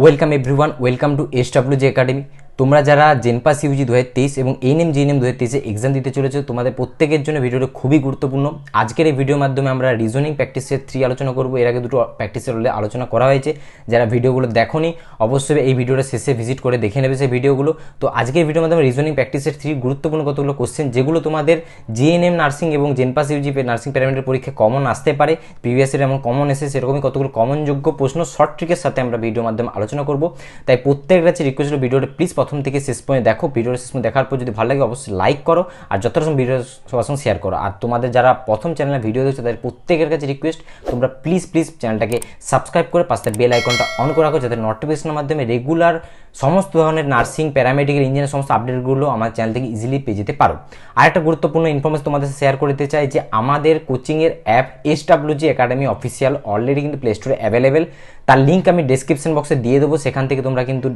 welcome everyone welcome to S W G academy তোমরা যারা জেনপাস Yuji দু এবং এন এম দু হাজার তেইশে এক্সাম দিতে চলেছো তোমাদের প্রত্যেকের জন্য ভিডিওটা খুবই গুরুত্বপূর্ণ আজকের এই ভিডিওর মাধ্যমে আমরা রিজনিং প্র্যাকটিসের থ্রি আলোচনা করবো এর আগে দুটো প্র্যাকটিসের হলে আলোচনা করা হয়েছে যারা ভিডিওগুলো নি অবশ্যই এই ভিডিওটা শেষে ভিজিট করে দেখে নেবে সেই ভিডিওগুলো তো আজকের ভিডিওর মাধ্যমে রিজনিং প্র্যাকটিসের থ্রি গুরুত্বপূর্ণ কতগুলো কোশ্চেন যেগুলো তোমাদের এম নার্সিং এবং জেনপাস ইউজি নার্সিং প্যারামিটার পরীক্ষা কমন আসতে পারে প্রিভিয়াসের এমন কমন এসে সেরকমই কতগুলো কমনযোগ্য প্রশ্ন শর্ট ট্রিকের সাথে আমরা ভিডিওর মাধ্যমে আলোচনা করব তাই প্রত্যেকটা কাছে রিকোয়েস্ট ভিডিওটা প্লিজ প্রথম প্রথম থেকে শেষ পর্যন্ত দেখো ভিডিওর শেষ পর্যন্ত দেখার পর যদি ভালো লাগে অবশ্যই লাইক করো আর যত ভিডিও সবার সঙ্গে শেয়ার করো আর তোমাদের যারা প্রথম চ্যানেলে ভিডিও দেখছো তাদের প্রত্যেকের কাছে রিকোয়েস্ট তোমরা প্লিজ প্লিজ চ্যানেলটাকে সাবস্ক্রাইব করে পাশে বেল আইকনটা অন করে রাখো যাতে নোটিফিকেশনের মাধ্যমে রেগুলার সমস্ত ধরনের নার্সিং প্যারামেডিক্যাল ইঞ্জিনিয়ার সমস্ত আপডেটগুলো আমার চ্যানেল থেকে ইজিলি পেয়ে যেতে পারো আর একটা গুরুত্বপূর্ণ ইনফরমেশন তোমাদের শেয়ার করতে চাই যে আমাদের কোচিংয়ের app S W G academy official already কিন্তু প্লে স্টোরে অ্যাভেলেবেল তার লিঙ্ক আমি ডেসক্রিপশন বক্সে দিয়ে দেবো সেখান থেকে তোমরা কিন্তু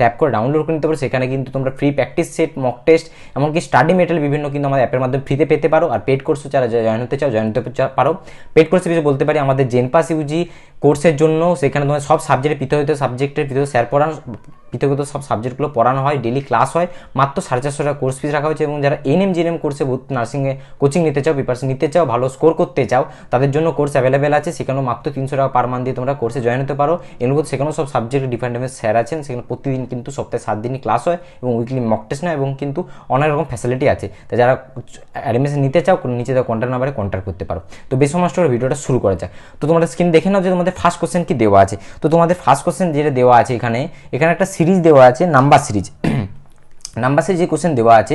ট্যাপ করে ডাউনলোড করে নিতে পারো সেখানে কিন্তু তোমরা free practice set mock test এমনকি স্টাডি মেটেরিয়াল বিভিন্ন কিন্তু আমাদের অ্যাপের মাধ্যমে ফ্রিতে পেতে পারো আর পেড কোর্সও যারা জয়েন হতে চাও জয়েন হতে পারো পেড কোর্সে কিছু বলতে পারি আমাদের জেনপাস ইউজি কোর্সের জন্য সেখানে তোমার সব সাবজেক্টে পৃথক সাবজেক্টের পৃথক স্যার পড়ানো পৃথকগত সব সাবজেক্টগুলো পড়ানো হয় ডেলি ক্লাস হয় মাত্র সাড়ে চারশো টাকা কোর্স ফিস রাখা হয়েছে এবং যারা এন জি এম কোর্সে নার্সিংয়ে কোচিং নিতে চাও প্রিপারেশন নিতে চাও ভালো স্কোর করতে চাও তাদের জন্য কোর্স অ্যাভেলেবেল আছে সেখানেও মাত্র তিনশো টাকা পার মান্থ দিয়ে তোমরা কোর্সে জয়েন হতে পারো এর সেখানেও সব সাবজেক্ট ডিফারেন্ট ডিফারেন্ট স্যার আছেন সেখানে প্রতিদিন কিন্তু সপ্তাহে সাত দিনই ক্লাস হয় এবং উইকলি মক টেস্ট না এবং কিন্তু অনেক রকম ফ্যাসিলিটি আছে তা যারা অ্যাডমিশন নিতে চাও নিচে তার কন্ট্যাক্ট নাম্বারে কন্ট্যাক্ট করতে পারো তো বেশ মাস্টার ভিডিওটা শুরু করা যাক তো তোমাদের স্ক্রিন দেখে নাও যে তোমাদের ফার্স্ট কোশ্চেন কি দেওয়া আছে তো তোমাদের ফার্স্ট কোশ্চেন যেটা দেওয়া আছে এখানে এখানে একটা সিরিজ দেওয়া আছে নাম্বার সিরিজ নাম্বার সিরিজ যে কোশ্চেন দেওয়া আছে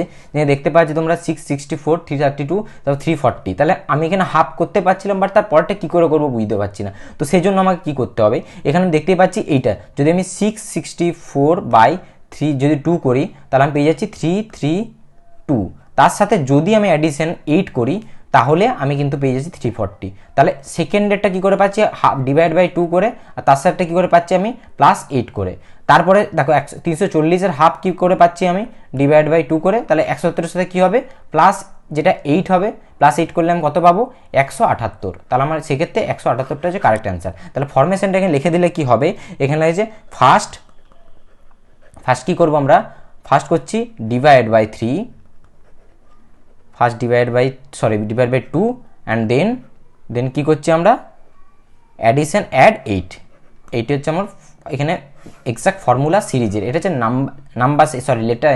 দেখতে পাচ্ছি তোমরা six sixty four three thirty two তারপর থ্রি ফর্টি তাহলে আমি এখানে হাফ করতে পারছিলাম বাট তার পরটা কী করে করবো বুঝতে পারছি না তো সেই জন্য আমাকে কী করতে হবে এখানে দেখতে পাচ্ছি এইটা যদি আমি six sixty four by three যদি টু করি তাহলে আমি পেয়ে যাচ্ছি থ্রি থ্রি টু তার সাথে যদি আমি অ্যাডিশান এইট করি তাহলে আমি কিন্তু পেয়ে যাচ্ছি থ্রি ফর্টি তাহলে সেকেন্ড ডেটটা কী করে পাচ্ছি হাফ ডিভাইড বাই টু করে আর তার সাথে কী করে পাচ্ছি আমি প্লাস এইট করে তারপরে দেখো একশো তিনশো চল্লিশের হাফ কী করে পাচ্ছি আমি ডিভাইড বাই টু করে তাহলে একশো সত্তরের সাথে কী হবে প্লাস যেটা এইট হবে প্লাস এইট করলে আমি কত পাবো একশো আটাত্তর তাহলে আমার সেক্ষেত্রে একশো আটাত্তরটা হচ্ছে কারেক্ট অ্যান্সার তাহলে ফর্মেশনটা এখানে লিখে দিলে কি হবে এখানে হয়েছে ফার্স্ট ফার্স্ট কী করবো আমরা ফার্স্ট করছি divide by three first divide by sorry divide by two and then then কী করছি আমরা অ্যাডিশান অ্যাড এইট এইটি হচ্ছে আমার এখানে এক্সাক্ট ফর্মুলা সিরিজের এটা হচ্ছে নাম্বার সরি লেটার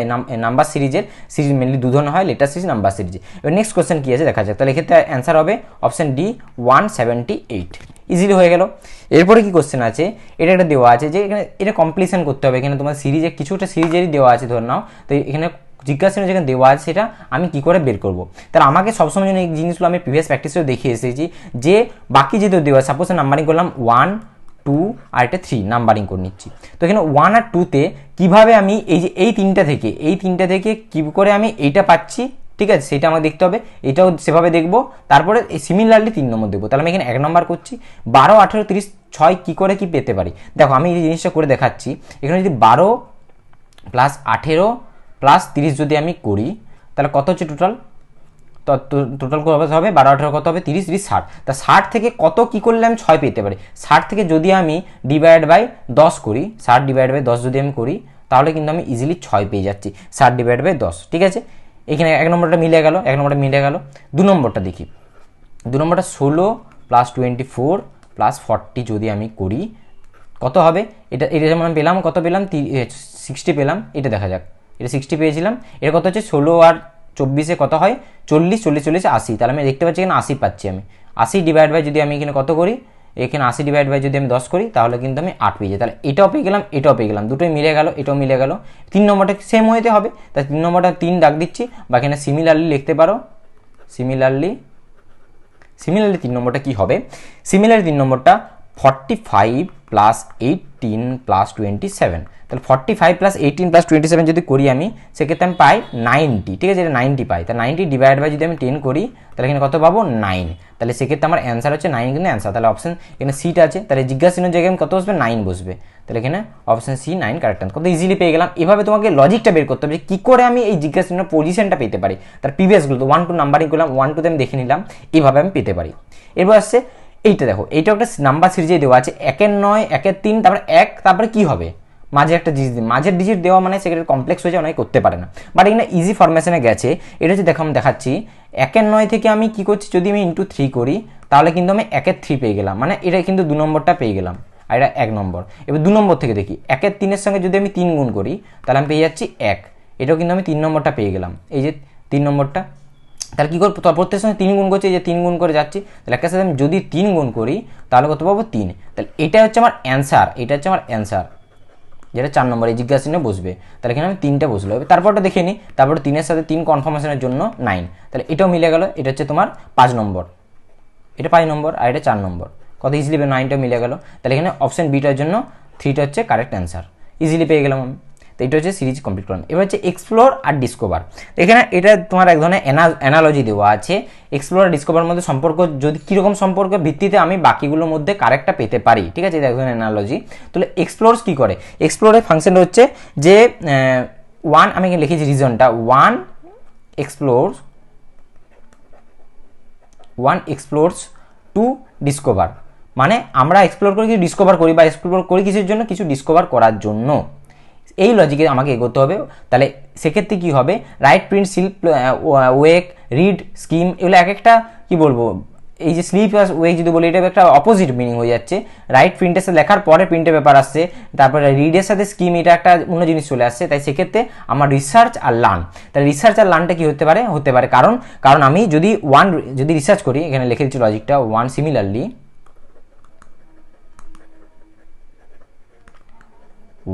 নাম্বার সিরিজের সিরিজ মেনলি দু ধরনের হয় লেটার সিরিজ নাম্বার সিরিজ এবার নেক্সট কোয়েশ্চেন কী আছে দেখা যাক তাহলে এক্ষেত্রে অ্যান্সার হবে option D one seventy eight easily হয়ে গেল এরপরে কি কোশ্চেন আছে এটা একটা দেওয়া আছে যে এখানে এটা কমপ্লিশন করতে হবে এখানে তোমার সিরিজে কিছুটা সিরিজেরই দেওয়া আছে ধরে নাও তো এখানে জিজ্ঞাসা যেখানে দেওয়া আছে সেটা আমি কি করে বের করব তার আমাকে সবসময় জন্য এই জিনিসগুলো আমি প্রিভিয়াস প্র্যাকটিসেও দেখিয়ে এসেছি যে বাকি যে দেওয়া সাপোজ নাম্বারিং করলাম ওয়ান টু আর এটা থ্রি নাম্বারিং করে নিচ্ছি তো এখানে ওয়ান আর টুতে কীভাবে আমি এই যে এই তিনটা থেকে এই তিনটা থেকে কী করে আমি এইটা পাচ্ছি ঠিক আছে সেটা আমাকে দেখতে হবে এটাও সেভাবে দেখব তারপরে সিমিলারলি তিন নম্বর দেখবো তাহলে আমি এখানে এক নম্বর করছি বারো আঠেরো তিরিশ ছয় কী করে কি পেতে পারি দেখো আমি এই জিনিসটা করে দেখাচ্ছি এখানে যদি বারো প্লাস আঠেরো প্লাস তিরিশ যদি আমি করি তাহলে কত হচ্ছে টোটাল টোটাল কত হবে বারো আঠেরো কত হবে তিরিশ তিরিশ ষাট তা ষাট থেকে কত কি করলে আমি ছয় পেতে পারি ষাট থেকে যদি আমি ডিভাইড বাই দশ করি ষাট ডিভাইড বাই দশ যদি আমি করি তাহলে কিন্তু আমি ইজিলি ছয় পেয়ে যাচ্ছি ষাট ডিভাইড বাই দশ ঠিক আছে এখানে এক নম্বরটা মিলে গেল এক নম্বরটা মিলে গেল দু নম্বরটা দেখি দু নম্বরটা ষোলো plus twenty four plus forty যদি আমি করি কত হবে এটা এটা যেমন আমি পেলাম কত পেলাম সিক্সটি পেলাম এটা দেখা যাক এটা সিক্সটি পেয়েছিলাম এটা কত হচ্ছে ষোলো আর চব্বিশে কত হয় চল্লিশ চল্লিশ চল্লিশে আশি তাহলে আমি দেখতে পাচ্ছি এখানে আশি পাচ্ছি আমি আশি ডিভাইড বাই যদি আমি এখানে কত করি এখানে আশি ডিভাইড বাই যদি আমি দশ করি তাহলে কিন্তু আমি আট পেয়ে যাই তাহলে এটাও পেয়ে গেলাম এটাও পেয়ে গেলাম দুটোই মিলে গেল এটাও মিলে গেল তিন নম্বরটা সেম হয়েতে হবে তাই তিন নম্বরটা তিন ডাক দিচ্ছি বা এখানে সিমিলারলি লিখতে পারো সিমিলারলি সিমিলারলি তিন নম্বরটা কি হবে সিমিলারলি তিন নম্বরটা forty five plus eighteen plus twenty seven তাহলে forty five plus eighteen plus twenty seven যদি করি আমি সেক্ষেত্রে আমি পাই নাইনটি ঠিক আছে এটা নাইনটি পাই তাহলে নাইনটি ডিভাইড বাই যদি আমি টেন করি তাহলে এখানে কত পাবো নাইন তাহলে সেক্ষেত্রে আমার অ্যান্সার হচ্ছে নাইন কিন্তু অ্যান্সার তাহলে অপশন এখানে সিট আছে তাহলে জিজ্ঞাসীনের জায়গায় আমি কত বসবে নাইন বসবে তাহলে এখানে অপশন সি নাইন কারেক্ট কত ইজিলি পেয়ে গেলাম এভাবে তোমাকে লজিকটা বের করতে হবে যে কী করে আমি এই জিজ্ঞাসিন পজিশনটা পেতে পারি তার প্রিভিয়াসগুলো তো ওয়ান টু নাম্বারিং করলাম ওয়ান টু আমি দেখে নিলাম এইভাবে আমি পেতে পারি এরপর আসছে এইটা দেখো এইটা একটা নাম্বার সিরিজে দেওয়া আছে একের নয় একের তিন তারপরে এক তারপরে কী হবে মাঝে একটা ডিজিট দিন মাঝের ডিজিট দেওয়া মানে সেক্ষেত্রে কমপ্লেক্স হয়ে যায় অনেকে করতে পারে না বাট এখানে ইজি ফরমেশনে গেছে এটা হচ্ছে দেখো আমি দেখাচ্ছি একের নয় থেকে আমি কি করছি যদি আমি ইন্টু থ্রি করি তাহলে কিন্তু আমি একের থ্রি পেয়ে গেলাম মানে এটা কিন্তু দু নম্বরটা পেয়ে গেলাম আর এটা এক নম্বর এবার দু নম্বর থেকে দেখি একের তিনের সঙ্গে যদি আমি তিন গুণ করি তাহলে আমি পেয়ে যাচ্ছি এক এটাও কিন্তু আমি তিন নম্বরটা পেয়ে গেলাম এই যে তিন নম্বরটা তাহলে কী করবো প্রত্যেকের সঙ্গে তিন গুণ করছি যে তিন গুণ করে যাচ্ছি তাহলে একটা সাথে আমি যদি তিন গুণ করি তাহলে কত পাবো তিন তাহলে এটা হচ্ছে আমার অ্যান্সার এটা হচ্ছে আমার অ্যান্সার যেটা চার নম্বরে জিজ্ঞাসা চিহ্নে বসবে তাহলে এখানে আমি তিনটা বসলো হবে তারপরটা দেখে নিই তারপরে তিনের সাথে তিন কনফার্মেশনের জন্য নাইন তাহলে এটাও মিলে গেল এটা হচ্ছে তোমার পাঁচ নম্বর এটা পাঁচ নম্বর আর এটা চার নম্বর কত ইজিলি নাইনটা মিলে গেল তাহলে এখানে অপশান বিটার জন্য থ্রিটা হচ্ছে কারেক্ট অ্যান্সার ইজিলি পেয়ে গেলাম আমি তো এটা হচ্ছে সিরিজ কমপ্লিট করলাম এবার হচ্ছে এক্সপ্লোর আর ডিসকভার এখানে এটা তোমার এক ধরনের অ্যানালজি দেওয়া আছে এক্সপ্লোর আর ডিসকভার মধ্যে সম্পর্ক যদি কীরকম সম্পর্ক ভিত্তিতে আমি বাকিগুলোর মধ্যে কারেক্টটা পেতে পারি ঠিক আছে এটা এক ধরনের অ্যানালজি তাহলে এক্সপ্লোরস কী করে এক্সপ্লোরের ফাংশন হচ্ছে যে ওয়ান আমি লিখেছি রিজনটা one explore one explores to discover মানে আমরা এক্সপ্লোর করে কিছু ডিসকভার করি বা এক্সপ্লোর করি কিছুর জন্য কিছু ডিসকভার করার জন্য এই লজিকে আমাকে এগোতে হবে তাহলে সেক্ষেত্রে কী হবে write print sleep wake read skim এগুলো এক একটা কী বলবো এই যে স্লিপ ওয়েক যদি বলি এটা একটা অপোজিট মিনিং হয়ে যাচ্ছে রাইট প্রিন্টের সাথে লেখার পরে প্রিন্টের ব্যাপার আসছে তারপরে রিডের সাথে স্কিম এটা একটা অন্য জিনিস চলে আসছে তাই সেক্ষেত্রে আমার রিসার্চ আর লার্ন তাহলে রিসার্চ আর লার্নটা কী হতে পারে হতে পারে কারণ কারণ আমি যদি ওয়ান যদি রিসার্চ করি এখানে লিখে দিচ্ছি লজিকটা one similarly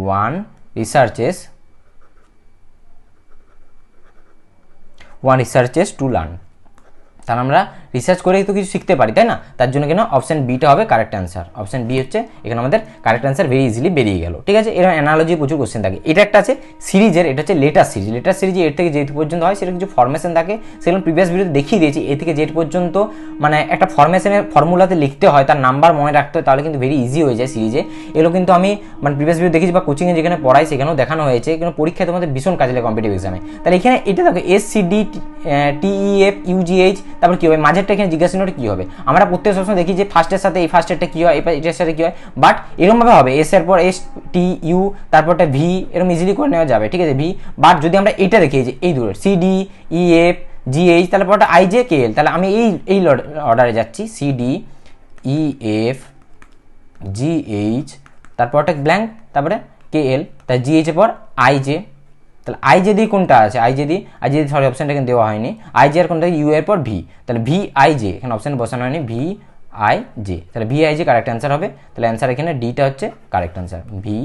one researches one researches to learn তাহলে আমরা রিসার্চ করেই তো কিছু শিখতে পারি তাই না তার জন্য কেন অপশান বিটা হবে কারেক্ট অ্যান্সার অপশান বি হচ্ছে এখানে আমাদের কারেক্ট অ্যান্সার ভেরি ইজিলি বেরিয়ে গেল ঠিক আছে এরকম অ্যানালজি প্রচুর কোশ্চেন থাকে এটা একটা আছে সিরিজের এটা হচ্ছে লেটার সিরিজ লেটার সিরিজ এর থেকে যেহেতু পর্যন্ত হয় সেটা কিছু ফরমেশন থাকে সেগুলো প্রিভিয়াস ভিডিওতে দেখিয়ে দিয়েছি এ থেকে যেহেতু পর্যন্ত মানে একটা ফরমেশনের ফর্মুলাতে লিখতে হয় তার নাম্বার মনে রাখতে হয় তাহলে কিন্তু ভেরি ইজি হয়ে যায় সিরিজে এগুলো কিন্তু আমি মানে প্রিভিয়াস ভিডিও দেখেছি বা কোচিংয়ে যেখানে পড়াই সেখানেও দেখানো হয়েছে কিন্তু পরীক্ষায় তোমাদের ভীষণ কাজে লাগে কম্পিটিভ এক্সামে তাহলে এখানে এটা দেখো S C D F U G H তারপর কি হবে মাঝে ফার্স্টেরটা এখানে জিজ্ঞাসা চিহ্নটা কী হবে আমরা প্রত্যেক সবসময় দেখি যে ফার্স্টের সাথে এই ফার্স্টেরটা কী হয় এটার সাথে কী হয় বাট এরমভাবে হবে এস এর পর এস টি ইউ তারপরটা ভি এরকম ইজিলি করে নেওয়া যাবে ঠিক আছে ভি বাট যদি আমরা এটা দেখি যে এই দূরে C D E F G H তাহলে পরটা আই জে কে এল তাহলে আমি এই এই অর্ডারে যাচ্ছি C D E F G H তারপরটা ব্ল্যাঙ্ক তারপরে কে এল তাই জি এইচের পর আই জে তাহলে আই যদি কোনটা আছে আই যদি আই যদি সরি অপশানটা কিন্তু দেওয়া হয়নি আই জে আর কোনটা ইউ এর পর ভি তাহলে ভি আই জে এখানে অপশান বসানো হয়নি ভি আই জে তাহলে V I J correct answer হবে তাহলে অ্যান্সার এখানে ডিটা হচ্ছে correct answer V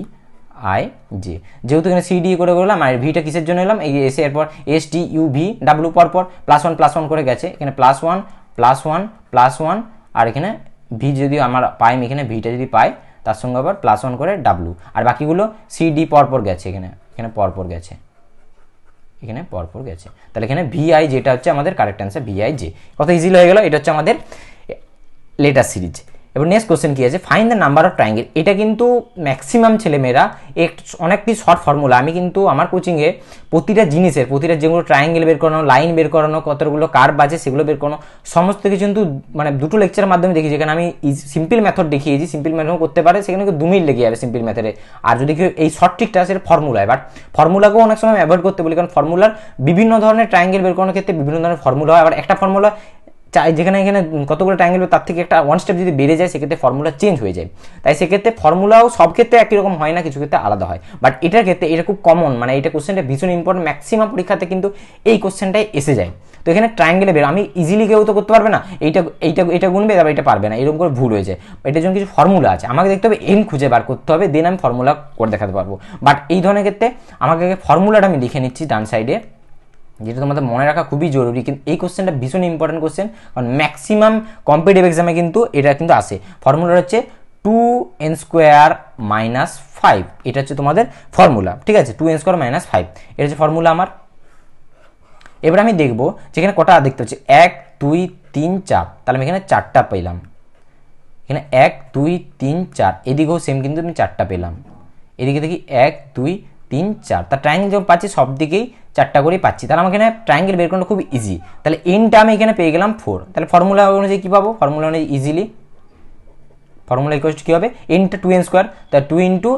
I J যেহেতু এখানে সি ডি e করে করলাম আর ভিটা কিসের জন্য এলাম এই এসে এরপর S T U V W পর পর প্লাস ওয়ান প্লাস ওয়ান করে গেছে এখানে plus one plus one plus one আর এখানে ভি যদি আমার পাই আমি এখানে ভিটা যদি পাই তার সঙ্গে আবার প্লাস ওয়ান করে ডাব্লু আর বাকিগুলো সি ডি পরপর গেছে এখানে এখানে পরপর গেছে এখানে পরপর গেছে তাহলে এখানে ভিআই যেটা হচ্ছে আমাদের কারেক্ট অ্যান্সার ভিআই জে কত ইজিল হয়ে গেল এটা হচ্ছে আমাদের লেটার সিরিজ এবার নেক্সট কোশ্চেন কী আছে find the number of triangle এটা কিন্তু ম্যাক্সিমাম ছেলেমেয়েরা এক অনেকটি শর্ট ফর্মুলা আমি কিন্তু আমার কোচিংয়ে প্রতিটা জিনিসের প্রতিটা যেগুলো ট্রায়াঙ্গেল বের করানো লাইন বের করানো কতগুলো কার্ভ আছে সেগুলো বের করানো সমস্ত কিছু কিন্তু মানে দুটো লেকচারের মাধ্যমে দেখি যেখানে আমি সিম্পল মেথড দেখিয়েছি সিম্পল মেথড করতে পারে সেখানে দু মিনিট লেগে যাবে সিম্পল মেথডে আর যদি কেউ এই শর্ট ট্রিকটা সেটা ফর্মুলা বাট ফর্মুলাকেও অনেক সময় অ্যাভয়েড করতে বলি কারণ ফর্মুলার বিভিন্ন ধরনের ট্রায়াঙ্গেল বের করানোর ক্ষেত্রে বিভিন্ন ধরনের ফর্মুলা হয় আবার একটা ফর্মুলা চাই যেখানে এখানে কতগুলো ট্রায়াঙ্গেল তার থেকে একটা ওয়ান স্টেপ যদি বেড়ে যায় সেক্ষেত্রে ফর্মুলা চেঞ্জ হয়ে যায় তাই সেক্ষেত্রে ফর্মুলাও সব ক্ষেত্রে একই রকম হয় না কিছু ক্ষেত্রে আলাদা হয় বাট এটার ক্ষেত্রে এটা খুব কমন মানে এটা কোশ্চেনটা ভীষণ ইম্পর্টেন্ট ম্যাক্সিমাম পরীক্ষাতে কিন্তু এই কোশ্চেনটাই এসে যায় তো এখানে ট্রায়াঙ্গেলে বের আমি ইজিলি কেউ তো করতে পারবে না এইটা এইটা এটা গুনবে তারপর এটা পারবে না এরকম করে ভুল হয়েছে এটার জন্য কিছু ফর্মুলা আছে আমাকে দেখতে হবে এম খুঁজে বার করতে হবে দেন আমি ফর্মুলা করে দেখাতে পারবো বাট এই ধরনের ক্ষেত্রে আমাকে ফর্মুলাটা আমি লিখে নিচ্ছি ডান সাইডে যেটা তোমাদের মনে রাখা খুবই জরুরি কিন্তু এই কোশ্চেনটা ভীষণ ইম্পর্টেন্ট কোশ্চেন কারণ ম্যাক্সিমাম কম্পিটিভ এক্সামে কিন্তু এটা কিন্তু আসে ফর্মুলা হচ্ছে two N square minus five এটা হচ্ছে তোমাদের ফর্মুলা ঠিক আছে two N square minus five এটা হচ্ছে ফর্মুলা আমার এবার আমি দেখবো যেখানে কটা দেখতে পাচ্ছি এক দুই তিন চার তাহলে আমি এখানে চারটা পেলাম এখানে এক দুই তিন চার এদিকেও সেম কিন্তু আমি চারটা পেলাম এদিকে দেখি এক দুই তিন চার তার ট্রায়াঙ্গেল যখন পাচ্ছি সব দিকেই চারটা করেই পাচ্ছি তাহলে আমাকে এখানে ট্রাইঙ্গেল বের করতে খুব ইজি তাহলে এনটা আমি এখানে পেয়ে গেলাম ফোর তাহলে ফর্মুলা অনুযায়ী কী পাবো ফর্মুলা অনুযায়ী ইজিলি ফর্মুলা ইকোয়েস্ট কী হবে এনটা টু এন স্কোয়ার তা two into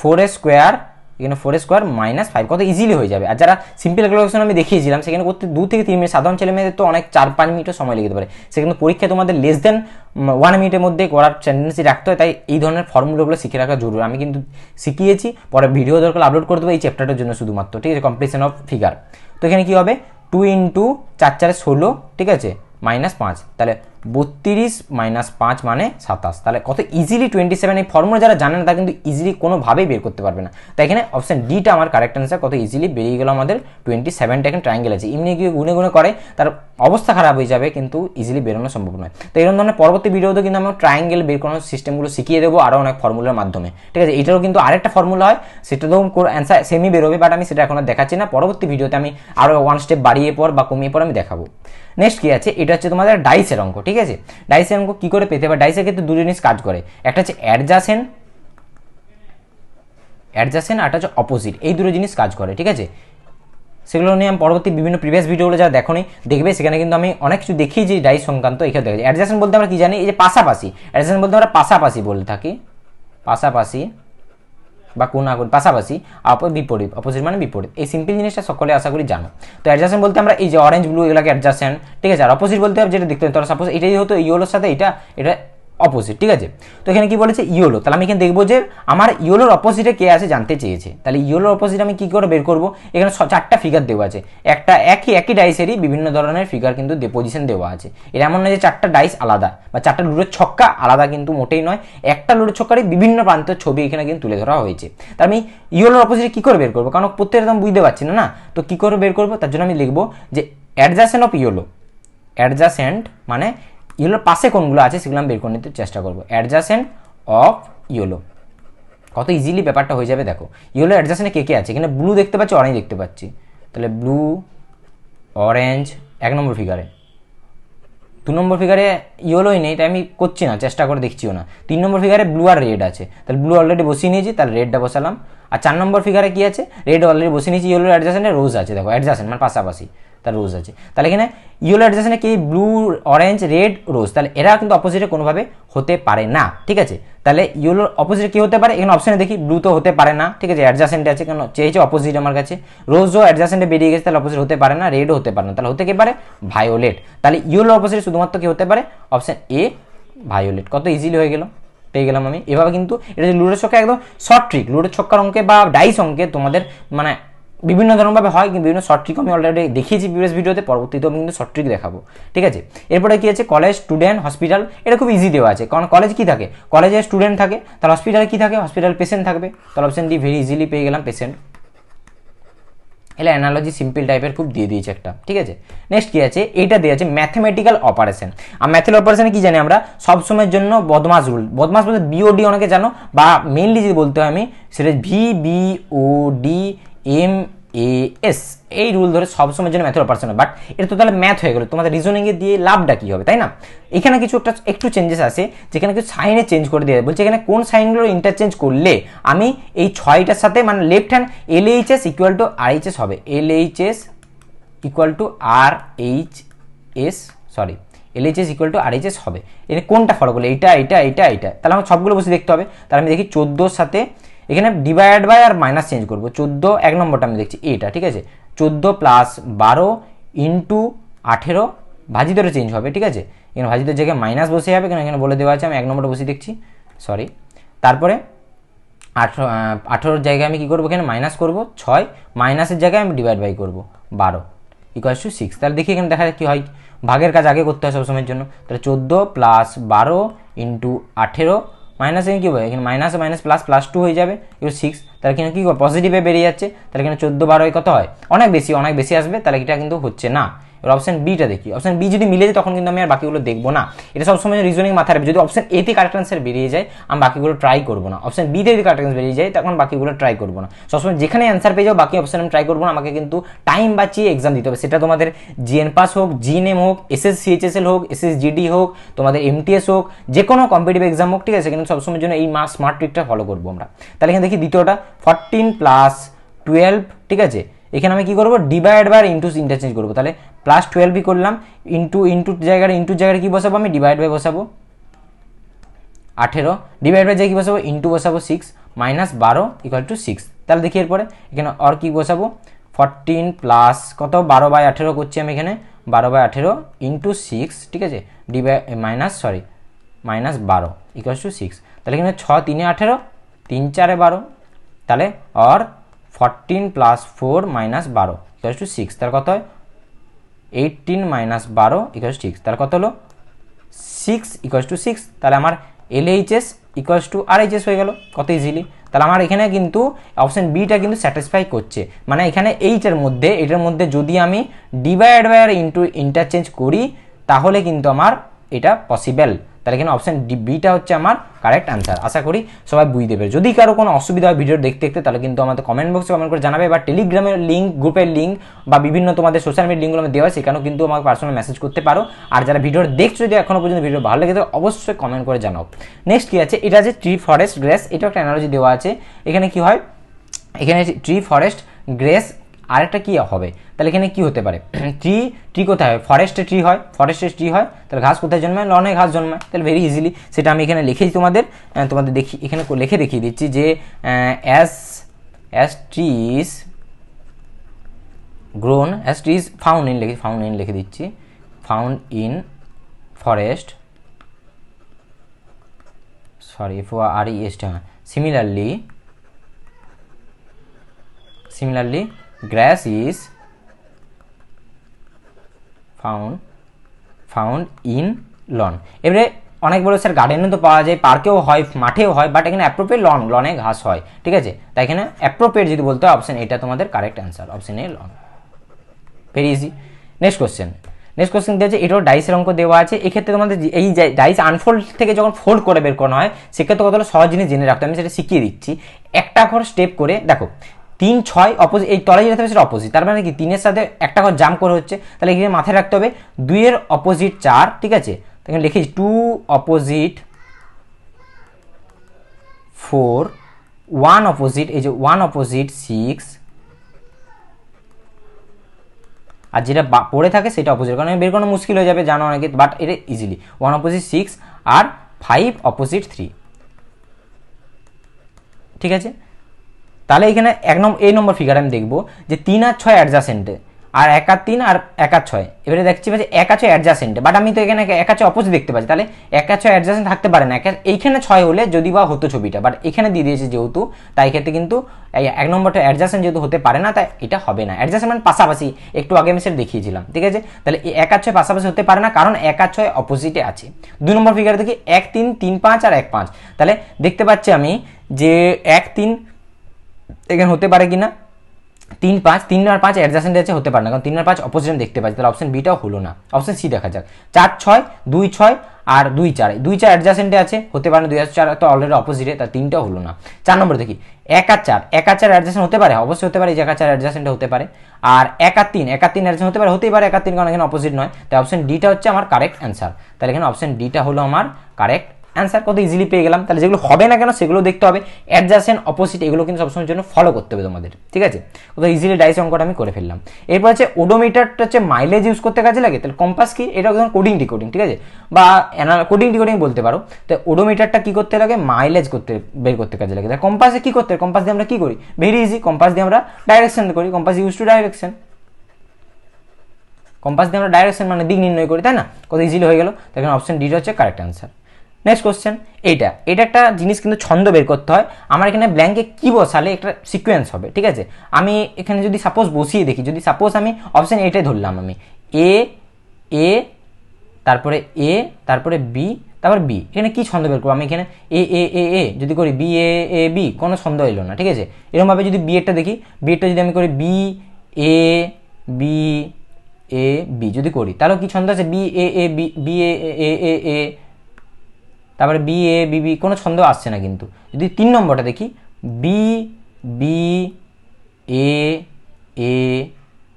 four A square এখানে ফোর স্কোয়ার মাইনাস ফাইভ কত ইজিলি হয়ে যাবে আর যারা সিম্পল ক্যালকুলেশন আমি দেখিয়েছিলাম সেখানে করতে দু থেকে তিন মিনিট সাধারণ ছেলে মেয়েদের তো অনেক চার পাঁচ মিনিটও সময় লেগে পারে সেখানে পরীক্ষা তোমাদের লেস দেন ওয়ান মিনিটের মধ্যে করার টেন্ডেন্সি রাখতে হয় তাই এই ধরনের ফর্মুলাগুলো শিখে রাখা জরুরি আমি কিন্তু শিখিয়েছি পরে ভিডিও দরকার আপলোড করে দেবো এই চ্যাপ্টারটার জন্য শুধুমাত্র ঠিক আছে কম্পিটিশন অফ ফিগার তো এখানে কী হবে টু ইন্টু চার চারে ষোলো ঠিক আছে মাইনাস পাঁচ তাহলে বত্রিশ মাইনাস পাঁচ মানে সাতাশ তাহলে কত ইজিলি টোয়েন্টি সেভেন এই ফর্মুলা যারা জানেন না তা কিন্তু ইজিলি কোনোভাবেই বের করতে পারবে না তাই এখানে অপশান ডিটা আমার কারেক্ট অ্যান্সার কত ইজিলি বেরিয়ে গেল আমাদের টোয়েন্টি সেভেনটা এখানে ট্রায়াঙ্গেল আছে এমনি গিয়ে গুনে গুনে করে তার অবস্থা খারাপ হয়ে যাবে কিন্তু ইজিলি বেরোনো সম্ভব নয় তো এরকম ধরনের পরবর্তী ভিডিওতে কিন্তু আমরা ট্রায়াঙ্গেল বের করানোর সিস্টেমগুলো শিখিয়ে দেবো আরও অনেক ফর্মুলার মাধ্যমে ঠিক আছে এটারও কিন্তু আরেকটা ফর্মুলা হয় সেটা তো অ্যান্সার সেমি বেরোবে বাট আমি সেটা এখন আর দেখাচ্ছি না পরবর্তী ভিডিওতে আমি আরও ওয়ান স্টেপ বাড়িয়ে পর বা কমিয়ে পর আমি দেখাবো নেক্সট কী আছে এটা হচ্ছে তোমাদের ডাইসের অঙ্ক ঠিক আছে ডাইসের অঙ্ক কী করে পেতে বা ডাইসের ক্ষেত্রে দুটো জিনিস কাজ করে একটা হচ্ছে অ্যাডজাসেন অ্যাডজাসেন আর হচ্ছে অপোজিট এই দুটো জিনিস কাজ করে ঠিক আছে সেগুলো নিয়ে আমি পরবর্তী বিভিন্ন প্রিভিয়াস ভিডিওগুলো যারা দেখো দেখবে সেখানে কিন্তু আমি অনেক কিছু দেখি যে ডাইস সংক্রান্ত এখানে দেখেছি অ্যাডজাসেন বলতে আমরা কী জানি এই যে পাশাপাশি অ্যাডজাসেন বলতে আমরা পাশাপাশি বলে থাকি পাশাপাশি বা কোন আগুন পাশাপাশি বিপরীত অপোজিট মানে বিপরীত এই সিম্পল জিনিসটা সকলে আশা করি জানো তো অ্যাডজাসেন্ট বলতে আমরা এই যে অরেঞ্জ ব্লু এগুলোকে অ্যাডজাসেন্ট ঠিক আছে আর অপোজিট বলতে যেটা দেখতে তোরা সাপোজ এটাই হতো ইয়েলোর সাথে এটা এটা অপোজিট ঠিক আছে তো এখানে কি বলেছে ইয়োলো তাহলে আমি এখানে দেখবো যে আমার ইয়োলোর অপোজিটে কে আছে জানতে চেয়েছে তাহলে ইয়োলোর অপোজিট আমি কি করে বের করব এখানে চারটা ফিগার দেওয়া আছে একটা একই একই ডাইসেরই বিভিন্ন ধরনের ফিগার কিন্তু পজিশন দেওয়া আছে এর এমন নয় যে চারটা ডাইস আলাদা বা চারটা লুডোর ছক্কা আলাদা কিন্তু মোটেই নয় একটা লুডোর ছক্কারই বিভিন্ন প্রান্তের ছবি এখানে কিন্তু তুলে ধরা হয়েছে তা আমি ইয়োলোর অপোজিটে কী করে বের করবো কারণ প্রত্যেক একদম বুঝতে পারছি না না তো কী করে বের করবো তার জন্য আমি লিখবো যে অ্যাডজাসেন্ট অফ ইয়োলো অ্যাডজাসেন্ট মানে ইয়েলোর পাশে কোনগুলো আছে সেগুলো আমি বের করে নিতে চেষ্টা করবো অ্যাডজাসেন্ট অফ ইয়েলো কত ইজিলি ব্যাপারটা হয়ে যাবে দেখো ইয়েলো অ্যাডজাসেন্টে কে কে আছে এখানে ব্লু দেখতে পাচ্ছি অরেঞ্জ দেখতে পাচ্ছি তাহলে ব্লু অরেঞ্জ এক নম্বর ফিগারে দু নম্বর ফিগারে ইয়েলোই নেই তাই আমি করছি না চেষ্টা করে দেখছিও না তিন নম্বর ফিগারে ব্লু আর রেড আছে তাহলে ব্লু অলরেডি বসিয়ে নিয়েছি তাহলে রেডটা বসালাম আর চার নম্বর ফিগারে কী আছে রেড অলরেডি বসিয়ে নিয়েছি ইয়েলোর অ্যাডজাসেন্টে রোজ আছে দেখো অ্যাডজাসেন্ট মানে পাশাপাশি তার রোজ আছে তাহলে এখানে ইয়েলো অ্যাডজাসেন্টে কি ব্লু অরেঞ্জ রেড রোজ তাহলে এরা কিন্তু অপোজিটে কোনোভাবে হতে পারে না ঠিক আছে তাহলে ইয়েলোর অপোজিটে কী হতে পারে এখানে অপশানে দেখি ব্লু তো হতে পারে না ঠিক আছে অ্যাডজাসেন্টে আছে কেন চেয়েছে অপোজিট আমার কাছে রোজও অ্যাডজাসেন্টে বেরিয়ে গেছে তাহলে অপোজিট হতে পারে না রেডও হতে পারে না তাহলে হতে কি পারে ভায়োলেট তাহলে ইয়েলোর অপোজিটে শুধুমাত্র কী হতে পারে অপশান এ ভায়োলেট কত ইজিলি হয়ে গেল পেয়ে গেলাম আমি এভাবে কিন্তু এটা যে লুডোর ছক্কা একদম শর্ট ট্রিক লুডোর ছক্কার অঙ্কে বা ডাইস অঙ্কে তোমাদের মানে বিভিন্ন ধরনভাবে হয় কিন্তু বিভিন্ন শর্ট ট্রিক আমি অলরেডি দেখিয়েছি প্রিভিয়াস ভিডিওতে পরবর্তীতে আমি কিন্তু শর্ট ট্রিক দেখাবো ঠিক আছে এরপরে কী আছে কলেজ স্টুডেন্ট হসপিটাল এটা খুব ইজি দেওয়া আছে কারণ কলেজ কী থাকে কলেজে স্টুডেন্ট থাকে তাহলে হসপিটালে কী থাকে হসপিটাল পেশেন্ট থাকবে তাহলে অপশন ডি ভেরি ইজিলি পেয়ে গেলাম পেশেন্ট এলে অ্যানালজি সিম্পল টাইপের খুব দিয়ে দিয়েছে একটা ঠিক আছে নেক্সট কী আছে এইটা দিয়ে আছে ম্যাথমেটিক্যাল অপারেশন আর ম্যাথের অপারেশনে কী জানি আমরা সবসময়ের জন্য বদমাস রুল বদমাস বলতে বিওডি অনেকে জানো বা মেনলি যদি বলতে হয় আমি সেটা V B O D M A S এই রুল ধরে সবসময়ের জন্য ম্যাথের অপারেশন বাট এটা তো তাহলে ম্যাথ হয়ে গেলো তোমাদের রিজনিংয়ে দিয়ে লাভটা কী হবে তাই না এখানে কিছু একটা একটু চেঞ্জেস আছে যেখানে কিছু সাইনে চেঞ্জ করে দেওয়া বলছে এখানে কোন সাইনগুলো ইন্টারচেঞ্জ করলে আমি এই ছয়টার সাথে মানে left hand L H S equal to R H S হবে L H S equal to R H S sorry L H S equal to R RHS হবে এটা কোনটা ফলো করলে এইটা এটা এটা এটা তাহলে আমার সবগুলো বসে দেখতে হবে তাহলে আমি দেখি চোদ্দোর সাথে এখানে ডিভাইড বাই আর মাইনাস চেঞ্জ করবো চোদ্দো এক নম্বরটা আমি দেখছি এটা ঠিক আছে চোদ্দো প্লাস বারো ইন্টু আঠেরো ভাজিদেরও চেঞ্জ হবে ঠিক আছে এখানে ভাজিদের জায়গায় মাইনাস বসে যাবে কেন এখানে বলে দেওয়া আছে আমি এক নম্বরটা বসে দেখছি সরি তারপরে আঠেরো আঠেরোর জায়গায় আমি কী করবো এখানে মাইনাস করবো ছয় মাইনাসের জায়গায় আমি ডিভাইড বাই করবো বারো ইকুয়াল টু সিক্স তাহলে দেখি এখানে দেখা যায় কী হয় ভাগের কাজ আগে করতে হয় সবসময়ের জন্য তাহলে চোদ্দো প্লাস বারো ইন্টু আঠেরো মাইনাস এখানে কী হবে এখানে minus minus plus plus two হয়ে যাবে এবার সিক্স তাহলে এখানে কী পজিটিভে বেরিয়ে যাচ্ছে তাহলে কিন্তু চোদ্দো বারোয় কত হয় অনেক বেশি অনেক বেশি আসবে তাহলে এটা কিন্তু হচ্ছে না এবার অপশন বিটা দেখি অপশন বি যদি মিলে যায় তখন কিন্তু আমি আর বাকিগুলো দেখবো না এটা সবসময় রিজনিং মাথায় রাখবে যদি অপশন এতে কারেক্ট আনসার বেরিয়ে যায় আমি বাকিগুলো ট্রাই করবো না অপশন বিতে যদি কারেক্ট আনসার বেরিয়ে যায় তখন বাকিগুলো ট্রাই করবো না সবসময় যেখানে অ্যান্সার পেয়ে যাও বাকি অপশন আমি ট্রাই করবো না আমাকে কিন্তু টাইম বাঁচিয়ে এক্সাম দিতে হবে সেটা তোমাদের জিএন পাস হোক জিএনএম হোক এস এস সিএইচএসএল হোক এসএস জিডি হোক তোমাদের এমটিএস হোক যে কোনো কম্পিটিভ এক্সাম হোক ঠিক আছে কিন্তু সবসময়ের জন্য এই মাস স্মার্ট ট্রিকটা ফলো করবো আমরা তাহলে এখানে দেখি দ্বিতীয়টা ফরটিন প্লাস টুয়েলভ ঠিক আছে এখানে আমি কি করব ডিভাইড বাই ইন্টু ইন্টারচেঞ্জ করবো তাহলে প্লাস টুয়েলভই করলাম ইন্টু ইন্টু জায়গায় ইন্টুর জায়গায় কী বসাবো আমি ডিভাইড বাই বসাবো আঠেরো ডিভাইড বাই জায়গায় কী বসাবো ইন্টু বসাবো সিক্স মাইনাস বারো ইকুয়াল টু সিক্স তাহলে দেখি এরপরে এখানে অর কী বসাবো ফরটিন প্লাস কত বারো বাই আঠেরো করছি আমি এখানে বারো বাই আঠেরো ইন্টু সিক্স ঠিক আছে ডিভাই মাইনাস সরি মাইনাস বারো ইকুয়াল টু সিক্স তাহলে এখানে ছ তিনে আঠেরো তিন চারে বারো তাহলে or fourteen plus four minus বারো ইকাস টু সিক্স তার কত হয় এইটিন মাইনাস বারো ইকাস টু সিক্স তার কত হলো সিক্স ইকাস টু সিক্স তাহলে আমার LHS equals to R H S হয়ে গেল কত ইজিলি তাহলে আমার এখানে কিন্তু অপশান বিটা কিন্তু স্যাটিসফাই করছে মানে এখানে এইটার মধ্যে এটার মধ্যে যদি আমি ডিভাইড বাই আর ইন্টু ইন্টারচেঞ্জ করি তাহলে কিন্তু আমার এটা পসিবেল তাহলে কিন্তু অপশান ডি বিটা হচ্ছে আমার কারেক্ট আনসার আশা করি সবাই বুঝতে পেরে যদি কারো কোনো অসুবিধা হয় ভিডিও দেখতে দেখতে তাহলে কিন্তু আমাদের কমেন্ট বক্সে কমেন্ট করে জানাবে বা টেলিগ্রামের লিঙ্ক গ্রুপের লিঙ্ক বা বিভিন্ন তোমাদের সোশ্যাল মিডিয়া লিঙ্কগুলো আমি দেওয়া সেখানেও কিন্তু আমাকে পার্সোনাল মেসেজ করতে পারো আর যারা ভিডিও দেখছো যদি এখনও পর্যন্ত ভিডিও ভালো লেগে থাকে অবশ্যই কমেন্ট করে জানাও নেক্সট কী আছে এটা আছে ট্রি ফরেস্ট গ্রেস এটা একটা অ্যানালজি দেওয়া আছে এখানে কি হয় এখানে ট্রি ফরেস্ট গ্রেস আরেকটা কী হবে তাহলে এখানে কি হতে পারে ট্রি ট্রি কোথায় হয় ফরেস্টে ট্রি হয় ফরেস্টে ট্রি হয় তাহলে ঘাস কোথায় জন্মায় লনে ঘাস জন্মায় তাহলে ভেরি ইজিলি সেটা আমি এখানে লিখেছি তোমাদের তোমাদের দেখি এখানে লিখে দেখিয়ে দিচ্ছি যে as as trees grown as trees found in লিখে ফাউন্ড ইন লিখে দিচ্ছি ফাউন্ড ইন ফরেস্ট সরি ফো আর ই এসটা similarly similarly grass is found found in lawn এবারে অনেক বড় স্যার গার্ডেনে তো পাওয়া যায় পার্কেও হয় মাঠেও হয় বাট এখানে অ্যাপ্রোপ্রিয়েট লন লনে ঘাস হয় ঠিক আছে তাই এখানে অ্যাপ্রোপ্রিয়েট যদি বলতে হয় অপশন এটা তোমাদের correct answer option A lawn very easy next question next question আছে এটাও ডাইসের অঙ্ক দেওয়া আছে এক্ষেত্রে তোমাদের এই ডাইস আনফোল্ড থেকে যখন ফোল্ড করে বের করানো হয় সেক্ষেত্রে কতটা সহজ জিনিস জেনে রাখতে আমি সেটা শিখিয়ে দিচ্ছি একটা ঘর স্টেপ করে দেখো তিন ছয় অপোজিট এই তলায় যেটা থাকবে সেটা অপোজিট তার মানে কি তিনের সাথে একটা ঘর জাম করে হচ্ছে তাহলে এখানে মাথায় রাখতে হবে দুইয়ের অপোজিট চার ঠিক আছে এখানে লিখি two opposite four one opposite এই যে ওয়ান অপোজিট সিক্স আর যেটা পড়ে থাকে সেটা অপোজিট কারণ বের কোনো মুশকিল হয়ে যাবে জানো অনেকে বাট এটা ইজিলি ওয়ান অপোজিট সিক্স আর ফাইভ অপোজিট থ্রি ঠিক আছে তাহলে এখানে এক নম্বর এই নম্বর ফিগার আমি দেখব যে তিন আর ছয় অ্যাডজাসেন্টে আর এক আর তিন আর এক আর ছয় এবারে দেখছি পাচ্ছি এক আছে অ্যাডজাসেন্টে বাট আমি তো এখানে এক আছে অপোজিট দেখতে পাচ্ছি তাহলে এক আছে ছয় অ্যাডজাসেন্ট থাকতে পারে না এইখানে ছয় হলে যদি বা হতো ছবিটা বাট এখানে দিয়ে দিয়েছে যেহেতু তাই ক্ষেত্রে কিন্তু এক নম্বরটা অ্যাডজাসেন্ট যেহেতু হতে পারে না তাই এটা হবে না অ্যাডজাসেন্ট মানে পাশাপাশি একটু আগে আমি সেটা দেখিয়েছিলাম ঠিক আছে তাহলে এক আর ছয় পাশাপাশি হতে পারে না কারণ এক আর ছয় অপোজিটে আছে দুই নম্বর ফিগার দেখি এক তিন তিন পাঁচ আর এক পাঁচ তাহলে দেখতে পাচ্ছি আমি যে এক তিন এখানে হতে পারে কি না তিন পাঁচ তিন আর পাঁচ অ্যাডজাসেন্ট আছে হতে পারে না কারণ তিন আর পাঁচ অপোজিশন দেখতে পাচ্ছি তাহলে অপশন বিটাও হলো না অপশন সি দেখা যাক চার ছয় দুই ছয় আর দুই চার দুই চার অ্যাডজাসেন্টে আছে হতে পারে না দুই চার তো অলরেডি অপোজিটে তার তিনটাও হলো না চার নম্বর দেখি এক আর চার এক আর চার অ্যাডজাসেন্ট হতে পারে অবশ্যই হতে পারে এক আর চার অ্যাডজাসেন্ট হতে পারে আর এক আর তিন এক আর তিন অ্যাডজাসেন্ট হতে পারে হতেই পারে এক আর তিন কারণ এখানে অপোজিট নয় তাই অপশন ডিটা হচ্ছে আমার কারেক্ট অ্যান্সার তাহলে এখানে অপশন ডিটা হলো আমার কারেক্ট অ্যান্সার কত ইজিলি পেয়ে গেলাম তাহলে যেগুলো হবে না কেন সেগুলো দেখতে হবে অ্যাডজাসেন্ট অপোজিট এগুলো কিন্তু সবসময়ের জন্য ফলো করতে হবে তোমাদের ঠিক আছে কত ইজিলি ডাইস অঙ্কটা আমি করে ফেললাম এরপর হচ্ছে ওডোমিটারটা হচ্ছে মাইলেজ ইউজ করতে কাজে লাগে তাহলে কম্পাস কি এটা ধরুন কোডিং ডিকোডিং ঠিক আছে বা কোডিং ডিকোডিং বলতে পারো তো ওডোমিটারটা কি করতে লাগে মাইলেজ করতে বের করতে কাজে লাগে কম্পাসে কি করতে কম্পাস দিয়ে আমরা কি করি ভেরি ইজি কম্পাস দিয়ে আমরা ডাইরেকশন করি compass use to direction compass দিয়ে আমরা ডাইরেকশন মানে দিক নির্ণয় করি তাই না কত ইজিলি হয়ে গেল তখন অপশন ডি হচ্ছে কারেক্ট অ্যান্সার নেক্সট কোশ্চেন এইটা এটা একটা জিনিস কিন্তু ছন্দ বের করতে হয় আমার এখানে ব্ল্যাঙ্কে কী বসালে একটা সিকোয়েন্স হবে ঠিক আছে আমি এখানে যদি সাপোজ বসিয়ে দেখি যদি সাপোজ আমি অপশান এটাই ধরলাম আমি এ এ তারপরে এ তারপরে বি তারপর বি এখানে কি ছন্দ বের করবো আমি এখানে এ এ এ এ যদি করি বি এ এ বি কোনো ছন্দ এলো না ঠিক আছে এরকমভাবে যদি বি এরটা দেখি বি এরটা যদি আমি করি B A B A B যদি করি তাহলেও কি ছন্দ আছে B A A B B A A A A তারপরে বি এ বিবি কোনো ছন্দ আসছে না কিন্তু যদি তিন নম্বরটা দেখি B B A A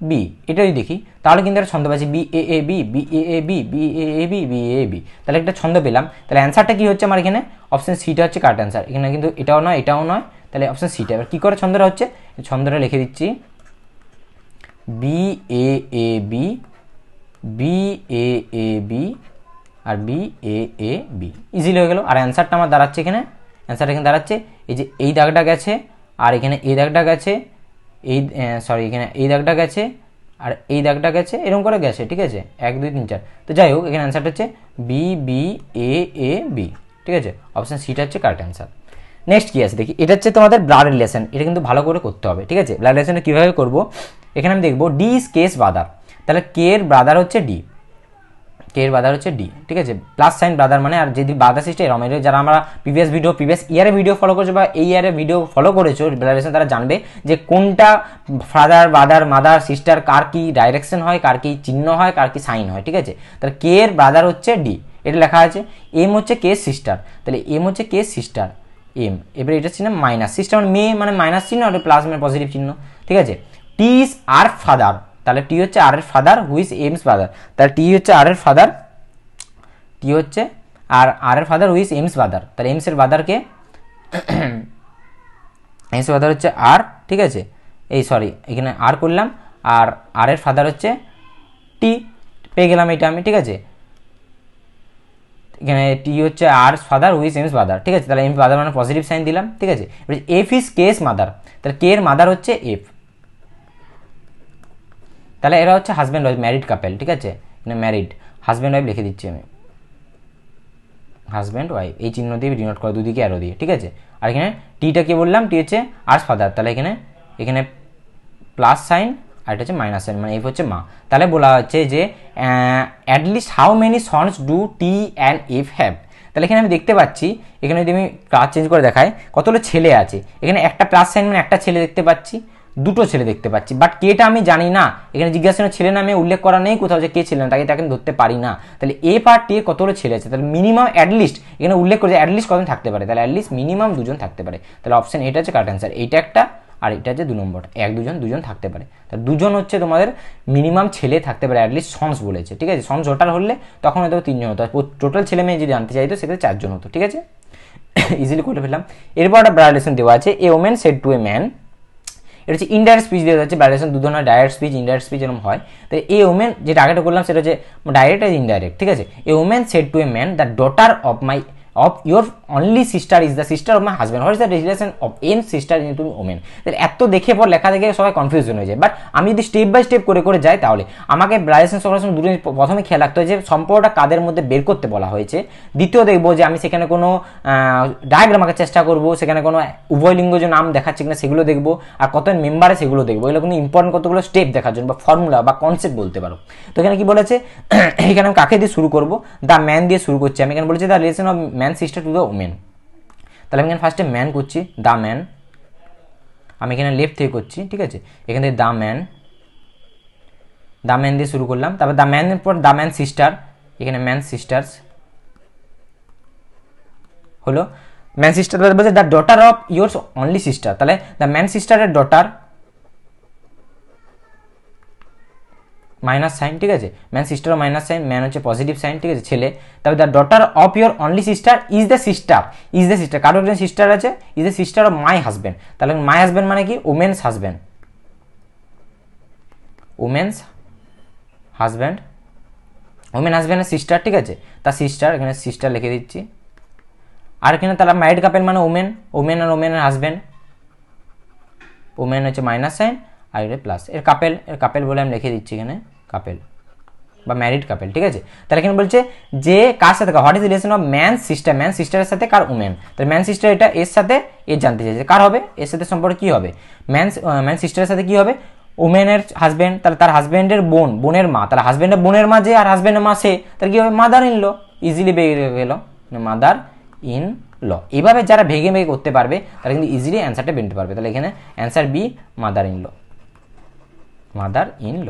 B এটা যদি দেখি তাহলে কিন্তু একটা ছন্দ পাচ্ছি B A A B B A A B B A A B B A B তাহলে একটা ছন্দ পেলাম তাহলে অ্যান্সারটা কী হচ্ছে আমার এখানে অপশান সিটা হচ্ছে কার্ট অ্যান্সার এখানে কিন্তু এটাও নয় এটাও নয় তাহলে অপশান সিটা এবার কী করে ছন্দটা হচ্ছে ছন্দটা লিখে দিচ্ছি B A A B B A A B আর B A A B easily হয়ে গেল আর অ্যান্সারটা আমার দাঁড়াচ্ছে এখানে অ্যান্সার এখানে দাঁড়াচ্ছে এই যে এই দাগটা গেছে আর এখানে এই দাগটা গেছে এই সরি এখানে এই দাগটা গেছে আর এই দাগটা গেছে এরকম করে গেছে ঠিক আছে এক দুই তিন চার তো যাই হোক এখানে অ্যান্সারটা হচ্ছে B B A A B ঠিক আছে অপশান সিটা হচ্ছে কারেক্ট অ্যান্সার নেক্সট কী আছে দেখি এটা হচ্ছে তোমাদের ব্লাড রিলেশন এটা কিন্তু ভালো করে করতে হবে ঠিক আছে ব্লাড রিলেশনটা কীভাবে করবো এখানে আমি দেখবো ডি ইজ কেস ব্রাদার তাহলে কে এর ব্রাদার হচ্ছে ডি কে এর ব্রাদার হচ্ছে ডি ঠিক আছে প্লাস সাইন ব্রাদার মানে আর যদি ব্রাদার সিস্টার এরম এর যারা আমরা প্রিভিয়াস ভিডিও প্রিভিয়াস ইয়ারে ভিডিও ফলো করেছো বা এই ইয়ারে ভিডিও ফলো করেছো রিলেশন তারা জানবে যে কোনটা ফাদার ব্রাদার মাদার সিস্টার কার কি ডাইরেকশন হয় কার কি চিহ্ন হয় কার কি সাইন হয় ঠিক আছে তাহলে কে এর ব্রাদার হচ্ছে ডি এটা লেখা আছে এম হচ্ছে কে সিস্টার তাহলে এম হচ্ছে কে সিস্টার এম এবারে এটা চিহ্ন মাইনাস সিস্টার মানে মে মানে মাইনাস চিহ্ন আর প্লাস মানে পজিটিভ চিহ্ন ঠিক আছে টি ইজ আর ফাদার তাহলে টি হচ্ছে আর এর ফাদার হুইস এমস ফাদার তাহলে টি হচ্ছে আর এর ফাদার টি হচ্ছে আর আর এর ফাদার হুইস এমস ফাদার তাহলে এমসের ফাদারকে এমসের ফাদার হচ্ছে আর ঠিক আছে এই সরি এখানে আর করলাম আর আর এর ফাদার হচ্ছে টি পেয়ে গেলাম এটা আমি ঠিক আছে এখানে টি হচ্ছে আর ফাদার উইস এমস ফাদার ঠিক আছে তাহলে এমস ফাদার মানে পজিটিভ সাইন দিলাম ঠিক আছে F is K's mother তাহলে কে এর মাদার হচ্ছে এফ তাহলে এরা হচ্ছে হাজব্যান্ড ওয়াইফ ম্যারিড কাপেল ঠিক আছে মানে ম্যারিড হাজব্যান্ড ওয়াইফ লিখে দিচ্ছি আমি হাজব্যান্ড ওয়াইফ এই চিহ্ন দিয়ে ডিনোট করা দুদিকে অ্যারো দিয়ে ঠিক আছে আর এখানে টিটা কি বললাম টি হচ্ছে আর ফাদার তাহলে এখানে এখানে প্লাস সাইন আর এটা হচ্ছে মাইনাস সাইন মানে এই হচ্ছে মা তাহলে বলা হচ্ছে যে at least how many sons do T and F have তাহলে এখানে আমি দেখতে পাচ্ছি এখানে যদি আমি ক্লাস চেঞ্জ করে দেখাই কতগুলো ছেলে আছে এখানে একটা প্লাস সাইন মানে একটা ছেলে দেখতে পাচ্ছি দুটো ছেলে দেখতে পাচ্ছি বাট কেটা আমি জানি না এখানে জিজ্ঞাসা ছেলে নামে উল্লেখ করা নেই কোথাও যে কে ছিলেন তাকে তাকে ধরতে পারি না তাহলে এ পার্ট এ কতগুলো ছেলে আছে তাহলে মিনিমাম অ্যাটলিস্ট এখানে উল্লেখ করে অ্যাটলিস্ট কজন থাকতে পারে তাহলে অ্যাটলিস্ট মিনিমাম দুজন থাকতে পারে তাহলে অপশন এটা হচ্ছে কারেক্ট অ্যান্সার এইটা একটা আর এটা হচ্ছে দু নম্বর এক দুজন দুজন থাকতে পারে তাহলে দুজন হচ্ছে তোমাদের মিনিমাম ছেলে থাকতে পারে অ্যাটলিস্ট সন্স বলেছে ঠিক আছে সন্স ওটার হলে তখন হয়তো তিনজন হতো টোটাল ছেলে মেয়ে যদি আনতে চাইতো সেক্ষেত্রে চারজন হতো ঠিক আছে ইজিলি করে ফেললাম এরপর একটা ব্রাড দেওয়া আছে a woman said to a man এটা হচ্ছে ইনডাইরেক্ট স্পিচ দিয়ে যাচ্ছে ভ্যারিয়েশন দু ধরনের ডাইরেক্ট স্পিচ ইনডাইরেক্ট স্পিচ এরকম হয় তো এ ওমেন যেটা আগেটা করলাম সেটা হচ্ছে ডাইরেক্ট আর ইনডাইরেক্ট ঠিক আছে a woman said to a man the daughter of my of your only sister is the sister of husband husband is the the of of sister sister into woman এত দেখে পর লেখা দেখে সবাই confusion হয়ে যায় বাট আমি যদি স্টেপ বাই স্টেপ করে করে যাই তাহলে আমাকে রিলেশন সবার সময় দুটো প্রথমে খেয়াল রাখতে হয় যে সম্পর্কটা কাদের মধ্যে বের করতে বলা হয়েছে দ্বিতীয় দেখব যে আমি সেখানে কোনো ডায়াগ্রাম আঁকার চেষ্টা করব সেখানে কোনো উভয় লিঙ্গ যে নাম দেখাচ্ছে কিনা সেগুলো দেখবো আর কত মেম্বারে সেগুলো দেখবো এগুলো কিন্তু ইম্পর্টেন্ট কতগুলো স্টেপ দেখার জন্য বা ফর্মুলা বা কনসেপ্ট বলতে পারো তো এখানে কি বলেছে এখানে আমি কাকে দিয়ে শুরু করবো দ্য ম্যান দিয়ে শুরু করছি আমি এখানে বলেছি the relation of man man sister to the woman তাহলে আমি ফার্স্টে ম্যান করছি দ্য ম্যান আমি এখানে লেফট থেকে করছি ঠিক আছে এখান থেকে দ্য ম্যান দ্য ম্যান দিয়ে শুরু করলাম তারপর দ্য ম্যানের পর দ্য ম্যান সিস্টার এখানে ম্যান সিস্টার্স হলো ম্যান সিস্টার বলছে the daughter of your only sister তাহলে দ্য ম্যান সিস্টারের ডটার মাইনাস সাইন ঠিক আছে ম্যান সিস্টারও মাইনাস সাইন ম্যান হচ্ছে পজিটিভ সাইন ঠিক আছে ছেলে তবে the daughter of your only sister is the sister is the sister কারোর একজন সিস্টার আছে is the sister of my husband তাহলে মাই হাজব্যান্ড মানে কি woman's husband women's husband woman হাজব্যান্ডের সিস্টার ঠিক আছে তার সিস্টার এখানে সিস্টার লিখে দিচ্ছি আর এখানে তারা ম্যারিড কাপেল মানে ওমেন ওমেন আর ওমেনের হাজব্যান্ড ওমেন হচ্ছে মাইনাস সাইন আর এটা প্লাস এর কাপেল এর কাপেল বলে আমি লিখে দিচ্ছি এখানে কাপেল বা ম্যারিড কাপেল ঠিক আছে তাহলে এখানে বলছে যে কার সাথে what is relation of man sister man সিস্টারের সাথে কার উমেন তাহলে ম্যান সিস্টার এটা এর সাথে এ জানতে চাইছে কার হবে এর সাথে সম্পর্ক কী হবে ম্যান ম্যান সিস্টারের সাথে কী হবে উমেনের হাজব্যান্ড তাহলে তার হাজব্যান্ডের বোন বোনের মা তাহলে হাজব্যান্ডের বোনের মা যে আর হাজব্যান্ডের মা সে তাহলে কী হবে মাদার ইন ল ইজিলি বেগে গেল মাদার ইন ল এইভাবে যারা ভেগে ভেগে করতে পারবে তারা কিন্তু ইজিলি অ্যান্সারটা বেরোতে পারবে তাহলে এখানে answer B mother in law mother in law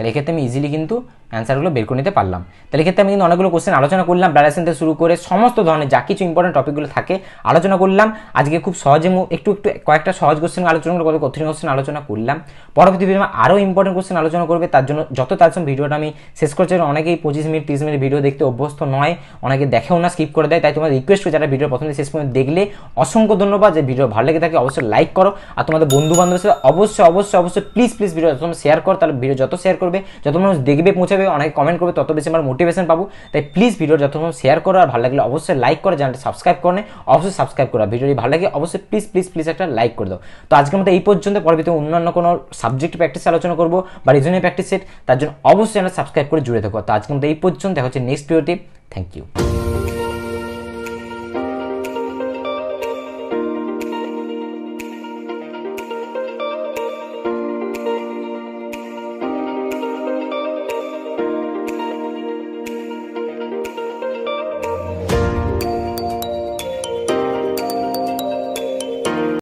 তাহলে এই ক্ষেত্রে আমি ইজিলি কিন্তু অ্যান্সারগুলো বের করে নিতে পারলাম তাহলে ক্ষেত্রে আমি কিন্তু অনেকগুলো কোশ্চেন আলোচনা করলাম ব্যালেন্স থেকে শুরু করে সমস্ত ধরনের যা কিছু ইম্পর্টেন্ট টপিকগুলো থাকে আলোচনা করলাম আজকে খুব সহজে একটু একটু কয়েকটা সহজ কোশ্চেন আলোচনা করবো কঠিন কোশ্চেন আলোচনা করলাম পরবর্তী ভিডিও আরও ইম্পর্টেন্ট কোশ্চেন আলোচনা করবে তার জন্য যত তার জন্য ভিডিওটা আমি শেষ করছি অনেকেই পঁচিশ মিনিট তিরিশ মিনিট ভিডিও দেখতে অভ্যস্ত নয় অনেকে দেখেও না স্কিপ করে দেয় তাই তোমার রিকোয়েস্ট যারা ভিডিও প্রথমে শেষ পর্যন্ত দেখলে অসংখ্য ধন্যবাদ যে ভিডিও ভালো লেগে থাকে অবশ্যই লাইক করো আর তোমাদের বন্ধু বান্ধবের সাথে অবশ্যই অবশ্যই অবশ্যই প্লিজ প্লিজ ভিডিও যত শেয়ার করো তাহলে ভিডিও যত শেয়ার করবে যত মানুষ দেখবে পৌঁছাবে যাবে অনেকে কমেন্ট করবে তত বেশি আমরা মোটিভেশন পাবো তাই প্লিজ ভিডিও যত শেয়ার করো আর ভালো লাগলে অবশ্যই লাইক করে চ্যানেলটা সাবস্ক্রাইব করে অবশ্যই সাবস্ক্রাইব করো ভিডিওটি ভালো লাগে অবশ্যই প্লিজ প্লিজ প্লিজ একটা লাইক করে দাও তো আজকের মতো এই পর্যন্ত পরবর্তীতে অন্যান্য কোনো সাবজেক্ট প্র্যাকটিস আলোচনা করবো বা রিজনে প্র্যাকটিস সেট তার জন্য অবশ্যই চ্যানেল সাবস্ক্রাইব করে জুড়ে থাকো তো আজকের মতো এই পর্যন্ত দেখা হচ্ছে নেক্সট ভিডিওটি থ্যাংক ইউ